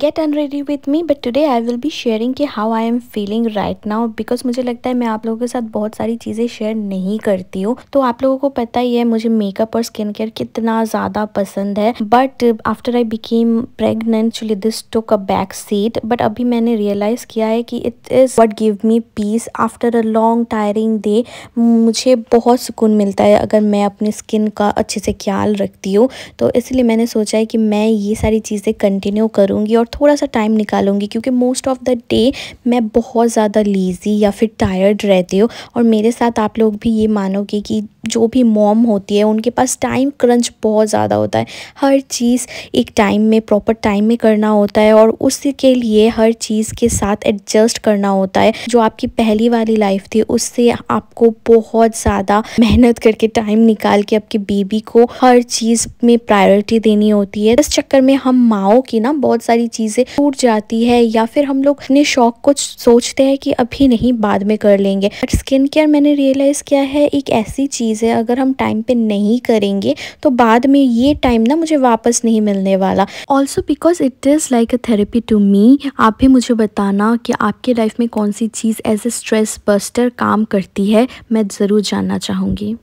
gate and ready with me but today I will be sharing कि how I am feeling right now because मुझे लगता है मैं आप लोगों के साथ बहुत सारी चीज़ें शेयर नहीं करती हूँ तो आप लोगों को पता ही है मुझे मेकअप और स्किन केयर कितना ज़्यादा पसंद है but after I became pregnant चुली this took a back seat but अभी मैंने रियलाइज़ किया है कि it is what give me peace after a long tiring day मुझे बहुत सुकून मिलता है अगर मैं अपनी स्किन का अच्छे से ख्याल रखती हूँ तो इसलिए मैंने सोचा है कि मैं ये सारी चीज़ें कंटिन्यू करूँगी और और थोड़ा सा टाइम निकालूंगी क्योंकि मोस्ट ऑफ़ द डे मैं बहुत ज़्यादा लेज़ी या फिर टायर्ड रहती हूँ और मेरे साथ आप लोग भी ये मानोगे कि जो भी मॉम होती है उनके पास टाइम क्रंच बहुत ज़्यादा होता है हर चीज़ एक टाइम में प्रॉपर टाइम में करना होता है और उसके लिए हर चीज़ के साथ एडजस्ट करना होता है जो आपकी पहली वाली लाइफ थी उससे आपको बहुत ज़्यादा मेहनत करके टाइम निकाल के आपकी बेबी को हर चीज़ में प्रायोरिटी देनी होती है इस चक्कर में हम माओ की ना बहुत सारी चीज़ें टूट जाती है या फिर हम लोग अपने शौक को सोचते हैं कि अभी नहीं बाद में कर लेंगे बट स्किन केयर मैंने रियलाइज़ किया है एक ऐसी चीज़ चीज़ है अगर हम टाइम पे नहीं करेंगे तो बाद में ये टाइम ना मुझे वापस नहीं मिलने वाला also because it is like a therapy to me आप भी मुझे बताना कि आपके लाइफ में कौन सी चीज़ एज ए स्ट्रेस बस्टर काम करती है मैं ज़रूर जानना चाहूँगी